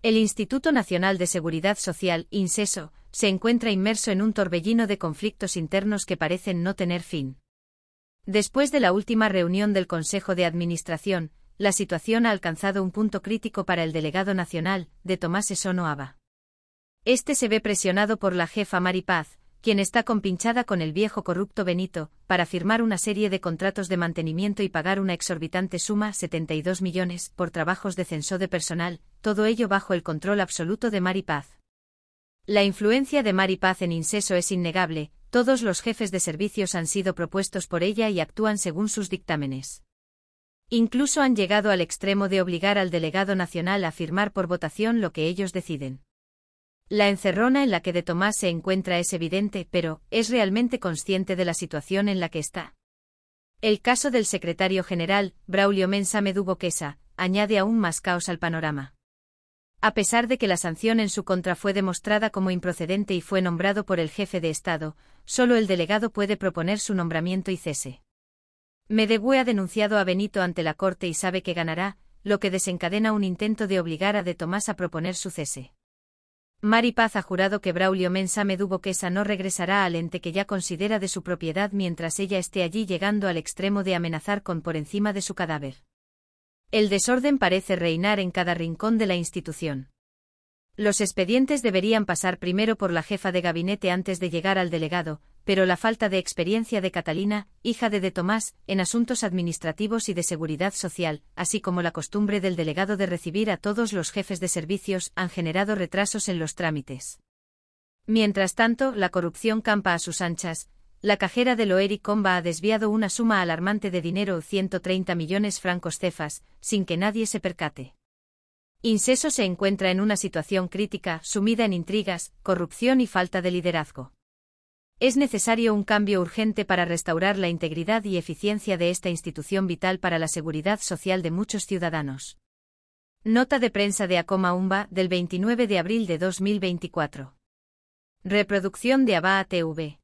El Instituto Nacional de Seguridad Social, INSESO, se encuentra inmerso en un torbellino de conflictos internos que parecen no tener fin. Después de la última reunión del Consejo de Administración, la situación ha alcanzado un punto crítico para el delegado nacional, de Tomás Esonoaba. Este se ve presionado por la jefa Paz, quien está compinchada con el viejo corrupto Benito, para firmar una serie de contratos de mantenimiento y pagar una exorbitante suma, 72 millones, por trabajos de censo de personal, todo ello bajo el control absoluto de Maripaz. Paz. La influencia de Maripaz Paz en Inseso es innegable, todos los jefes de servicios han sido propuestos por ella y actúan según sus dictámenes. Incluso han llegado al extremo de obligar al delegado nacional a firmar por votación lo que ellos deciden. La encerrona en la que de Tomás se encuentra es evidente, pero, ¿es realmente consciente de la situación en la que está? El caso del secretario general, Braulio Mensa Meduvoquesa, añade aún más caos al panorama. A pesar de que la sanción en su contra fue demostrada como improcedente y fue nombrado por el jefe de Estado, solo el delegado puede proponer su nombramiento y cese. Medegüe ha denunciado a Benito ante la Corte y sabe que ganará, lo que desencadena un intento de obligar a De Tomás a proponer su cese. Maripaz Paz ha jurado que Braulio Mensa esa no regresará al ente que ya considera de su propiedad mientras ella esté allí llegando al extremo de amenazar con por encima de su cadáver. El desorden parece reinar en cada rincón de la institución. Los expedientes deberían pasar primero por la jefa de gabinete antes de llegar al delegado, pero la falta de experiencia de Catalina, hija de De Tomás, en asuntos administrativos y de seguridad social, así como la costumbre del delegado de recibir a todos los jefes de servicios, han generado retrasos en los trámites. Mientras tanto, la corrupción campa a sus anchas. La cajera de Loeri Comba ha desviado una suma alarmante de dinero, 130 millones francos cefas, sin que nadie se percate. Inceso se encuentra en una situación crítica, sumida en intrigas, corrupción y falta de liderazgo. Es necesario un cambio urgente para restaurar la integridad y eficiencia de esta institución vital para la seguridad social de muchos ciudadanos. Nota de prensa de Acoma Umba del 29 de abril de 2024. Reproducción de ABA TV.